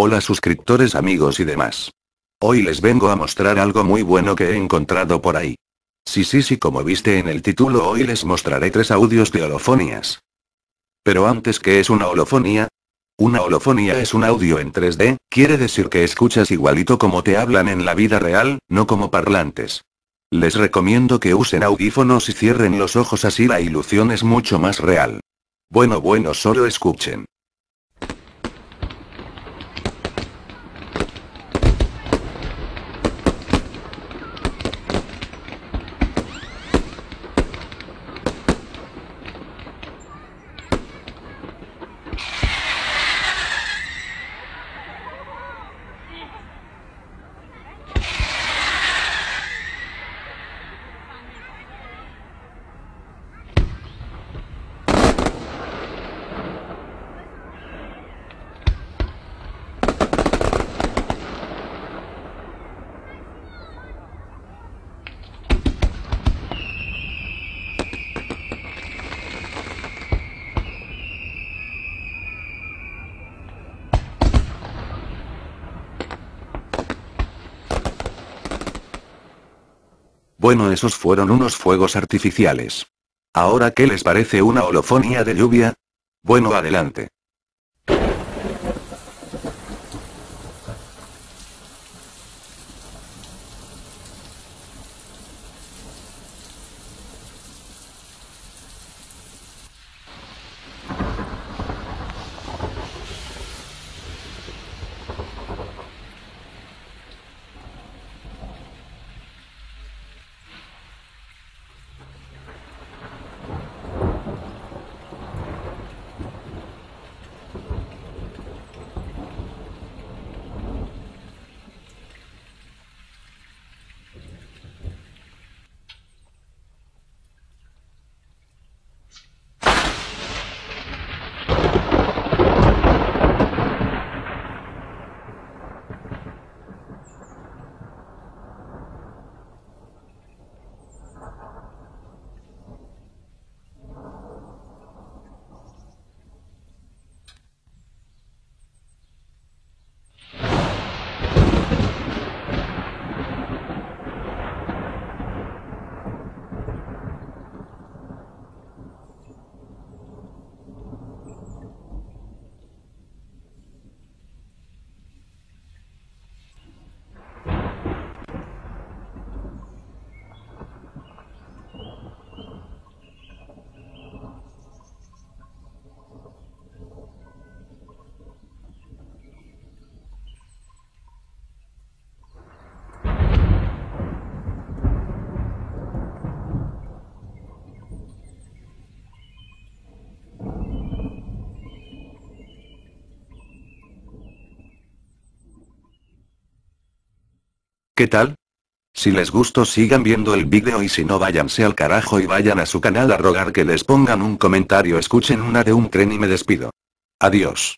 Hola suscriptores amigos y demás. Hoy les vengo a mostrar algo muy bueno que he encontrado por ahí. Sí sí sí como viste en el título hoy les mostraré tres audios de holofonías. Pero antes que es una holofonía, una holofonía es un audio en 3D, quiere decir que escuchas igualito como te hablan en la vida real, no como parlantes. Les recomiendo que usen audífonos y cierren los ojos así la ilusión es mucho más real. Bueno bueno solo escuchen. Bueno, esos fueron unos fuegos artificiales. ¿Ahora qué les parece una holofonía de lluvia? Bueno, adelante. ¿Qué tal? Si les gustó sigan viendo el vídeo y si no váyanse al carajo y vayan a su canal a rogar que les pongan un comentario escuchen una de un tren y me despido. Adiós.